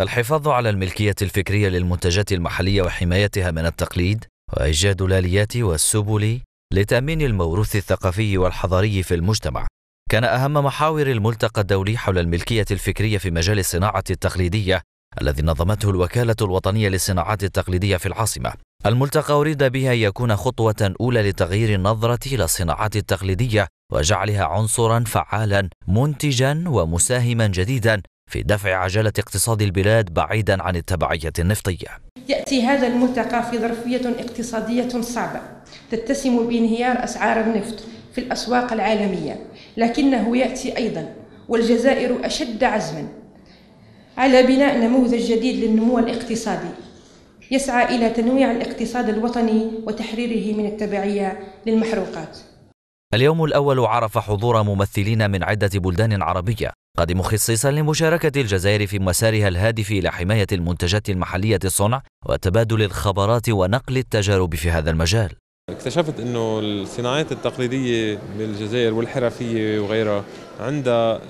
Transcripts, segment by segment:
الحفاظ على الملكية الفكرية للمنتجات المحلية وحمايتها من التقليد وإيجاد الآليات والسبل لتأمين الموروث الثقافي والحضاري في المجتمع كان أهم محاور الملتقى الدولي حول الملكية الفكرية في مجال الصناعة التقليدية الذي نظمته الوكالة الوطنية للصناعات التقليدية في العاصمة الملتقى أريد به أن يكون خطوة أولى لتغيير النظرة إلى الصناعات التقليدية وجعلها عنصرا فعالا منتجا ومساهما جديدا في دفع عجلة اقتصاد البلاد بعيدا عن التبعية النفطية يأتي هذا الملتقى في ظرفية اقتصادية صعبة تتسم بانهيار أسعار النفط في الأسواق العالمية لكنه يأتي أيضا والجزائر أشد عزما على بناء نموذج جديد للنمو الاقتصادي يسعى إلى تنويع الاقتصاد الوطني وتحريره من التبعية للمحروقات اليوم الأول عرف حضور ممثلين من عدة بلدان عربية قد خصيصا لمشاركة الجزائر في مسارها الهادف إلى حماية المنتجات المحلية الصنع وتبادل الخبرات ونقل التجارب في هذا المجال اكتشفت انه الصناعات التقليديه بالجزائر والحرفيه وغيرها عندها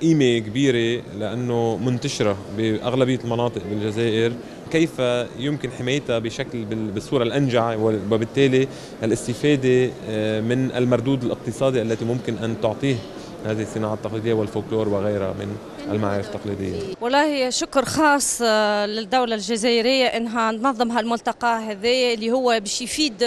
قيمه كبيره لانه منتشره باغلبيه المناطق بالجزائر كيف يمكن حمايتها بشكل بالصوره الانجع وبالتالي الاستفاده من المردود الاقتصادي التي ممكن ان تعطيه هذه الصناعة التقليدية والفولكلور وغيرها من المعارف التقليدية والله شكر خاص آه، للدولة الجزائرية أنها تنظم هالملتقى هذا اللي هو باش يفيد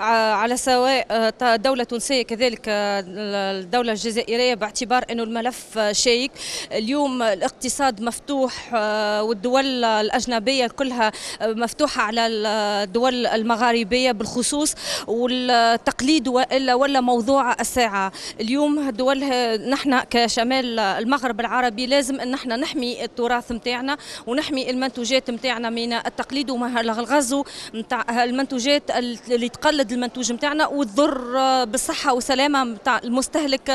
آه، على سواء آه، دولة تونسية كذلك الدولة الجزائرية باعتبار أنه الملف شيك اليوم الاقتصاد مفتوح والدول الأجنبية كلها مفتوحة على الدول المغاربية بالخصوص والتقليد وإلا ولا موضوع الساعة اليوم الدول نحن كشمال المغرب العربي لازم ان نحن نحمي التراث نتاعنا ونحمي المنتوجات نتاعنا من التقليد وما الغزو نتاع المنتوجات اللي تقلد المنتوج نتاعنا وتضر بالصحه والسلامه نتاع المستهلك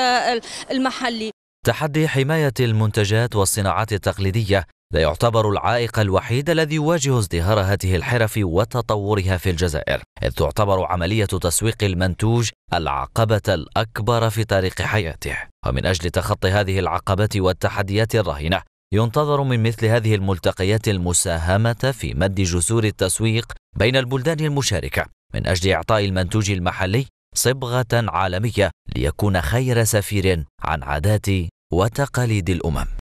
المحلي تحدي حماية المنتجات والصناعات التقليدية لا يعتبر العائق الوحيد الذي يواجه ازدهار هذه الحرف وتطورها في الجزائر إذ تعتبر عملية تسويق المنتوج العقبة الأكبر في طريق حياته ومن أجل تخطي هذه العقبات والتحديات الرهينة ينتظر من مثل هذه الملتقيات المساهمة في مد جسور التسويق بين البلدان المشاركة من أجل إعطاء المنتوج المحلي صبغة عالمية ليكون خير سفير عن عادات وتقاليد الأمم